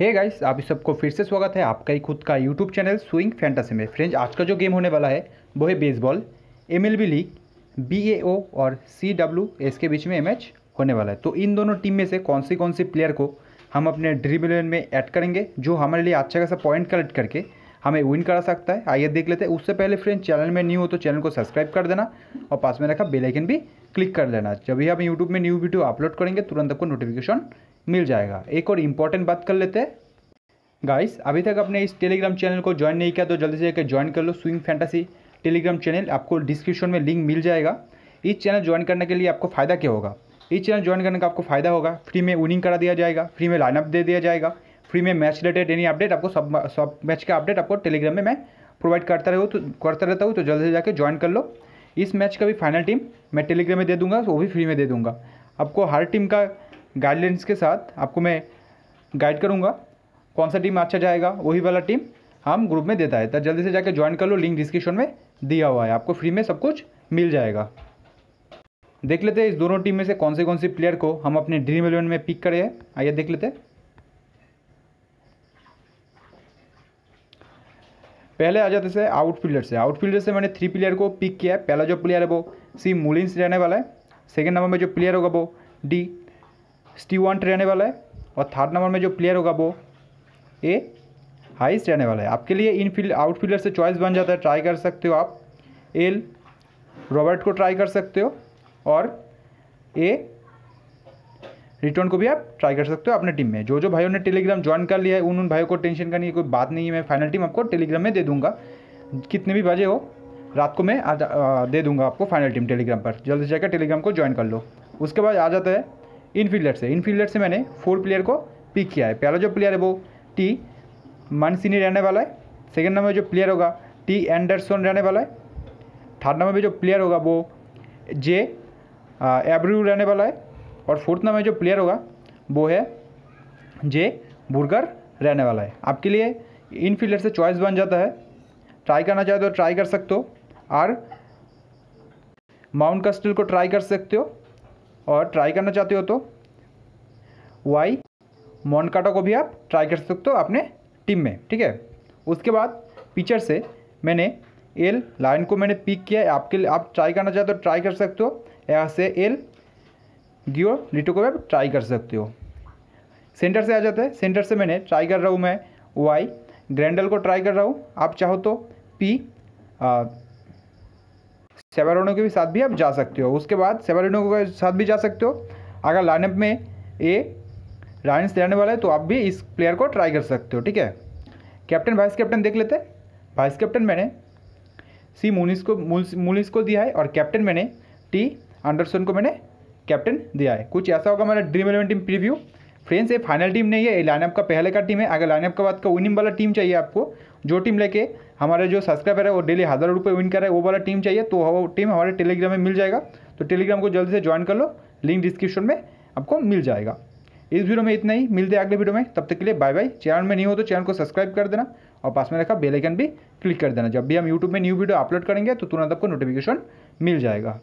हे hey guys आप सबको फिर से स्वागत है आपका ही खुद का यूट्यूब चैनल स्विंग फैंटासी में फ्रेंड्स आज का जो गेम होने वाला है वो है बेसबॉल एमएलबी लीग बीएओ और सी डब्ल्यू एस के बीच में मैच होने वाला है तो इन दोनों टीम में से कौन सी कौन सी प्लेयर को हम अपने ड्रीम इलेवन में ऐड करेंगे जो हमारे लिए अच्छा खासा पॉइंट कलेक्ट करके हमें विन करा सकता है आइए देख लेते हैं उससे पहले फ्रेंड चैनल में न्यू हो तो चैनल को सब्सक्राइब कर देना और पास में रखा बेलाइकन भी क्लिक कर लेना जब भी हम यूट्यूब में न्यू वीडियो अपलोड करेंगे तुरंत आपको नोटिफिकेशन मिल जाएगा एक और इम्पॉर्टेंट बात कर लेते हैं गाइस अभी तक आपने इस टेलीग्राम चैनल को ज्वाइन नहीं किया तो जल्दी से जाकर ज्वाइन कर लो स्विंग फैंटासी टेलीग्राम चैनल आपको डिस्क्रिप्शन में लिंक मिल जाएगा इस चैनल ज्वाइन करने के लिए आपको फ़ायदा क्या होगा इस चैनल ज्वाइन करने का आपको फ़ायदा होगा फ्री में विनिंग करा दिया जाएगा फ्री में लाइनअप दे दिया जाएगा फ्री में मैच रिलेटेड एनी अपडेट आपको सब सब मैच का अपडेट आपको टेलीग्राम में मैं प्रोवाइड करता रहूँ तो करता रहता हूँ तो जल्दी से जाकर ज्वाइन कर लो इस मैच का भी फाइनल टीम मैं टेलीग्राम में दे दूँगा वो भी फ्री में दे दूँगा आपको हर टीम का गाइडलाइंस के साथ आपको मैं गाइड करूँगा कौन सा टीम अच्छा जाएगा वही वाला टीम हम ग्रुप में देता है तो जल्दी से जाकर ज्वाइन कर लो लिंक डिस्क्रिप्शन में दिया हुआ है आपको फ्री में सब कुछ मिल जाएगा देख लेते हैं इस दोनों टीम में से कौन से कौन से प्लेयर को हम अपने ड्रीम इलेवन में पिक करें आइए देख लेते पहले आ जाते से आउटफील्डर से आउटफील्डर से मैंने थ्री प्लेयर को पिक किया है पहला जो प्लेयर है वो सी मुलिंस रहने वाला है सेकेंड नंबर में जो प्लेयर होगा वो डी स्टीवंट रहने वाला है और थर्ड नंबर में जो प्लेयर होगा वो ए हाइस्ट रहने वाला है आपके लिए इन फील्ड आउटफील्डर से चॉइस बन जाता है ट्राई कर सकते हो आप एल रॉबर्ट को ट्राई कर सकते हो और ए रिटर्न को भी आप ट्राई कर सकते हो अपने टीम में जो जो भाइयों ने टेलीग्राम ज्वाइन कर लिया है उन उन भाइयों को टेंशन करने की कोई बात नहीं है मैं फाइनल टीम आपको टेलीग्राम में दे दूंगा कितने भी बजे हो रात को मैं दे दूंगा आपको फाइनल टीम टेलीग्राम पर जल्दी से जाकर टेलीग्राम को ज्वाइन कर लो उसके बाद आ जाता है इनफील्डर से इनफील्डर से मैंने फोर प्लेयर को पिक किया है पहला जो प्लेयर है वो टी मानसिनी रहने वाला है सेकेंड नंबर जो प्लेयर होगा टी एंडरसन रहने वाला है थर्ड नंबर में जो प्लेयर होगा वो जे एब्रू रहने वाला है और फोर्थ नंबर जो प्लेयर होगा वो है जे बुर्गर रहने वाला है आपके लिए इन फील्डर से चॉइस बन जाता है ट्राई करना चाहे तो ट्राई कर सकते हो और माउंट कस्टल को ट्राई कर सकते हो और ट्राई करना चाहते हो तो वाई मॉनकाटा को भी आप ट्राई कर सकते हो अपने टीम में ठीक है उसके बाद पिक्चर से मैंने एल लाइन को मैंने पिक किया है आपके लिए आप ट्राई करना चाहते हो ट्राई तो कर सकते हो यहाँ से एल गियो लिटो को भी आप ट्राई कर सकते हो सेंटर से आ जाते हैं सेंटर से मैंने ट्राई कर रहा हूँ मैं वाई ग्रैंडल को ट्राई कर रहा हूँ आप चाहो तो पी सेवारोनो के भी साथ भी आप जा सकते हो उसके बाद सेवारोनो के साथ भी जा सकते हो अगर लाइनअप में ये रन रहने वाला है तो आप भी इस प्लेयर को ट्राई कर सकते हो ठीक है कैप्टन वाइस कैप्टन देख लेते हैं वाइस कैप्टन मैंने सी मुनिस को मुनिस को दिया है और कैप्टन मैंने टी अंडरसन को मैंने कैप्टन दिया है कुछ ऐसा होगा मेरा dream eleven team preview friends ये फाइनल टीम नहीं है ये लाइनअप का पहले का टीम है अगर लाइनअप का बाद का विनिंग वाला टीम चाहिए आपको जो टीम लेके हमारे जो सब्सक्राइबर है वो डेली हज़ार रुपये विन कर रहा है वो वाला टीम चाहिए तो वो टीम हमारे टेलीग्राम में मिल जाएगा तो टेलीग्राम को जल्दी से ज्वाइन कर लो लिंक डिस्क्रिप्शन में आपको मिल जाएगा इस वीडियो में इतना ही मिलते हैं अगले वीडियो में तब तक के लिए बाय बाय चैनल में नहीं हो तो चैनल को सब्सक्राइब कर देना और पास में रखा बेल आइकन भी क्लिक कर देना जब भी हम यूट्यूब में न्यू वीडियो अपलोड करेंगे तो तुरंत आपको नोटिफिकेशन मिल जाएगा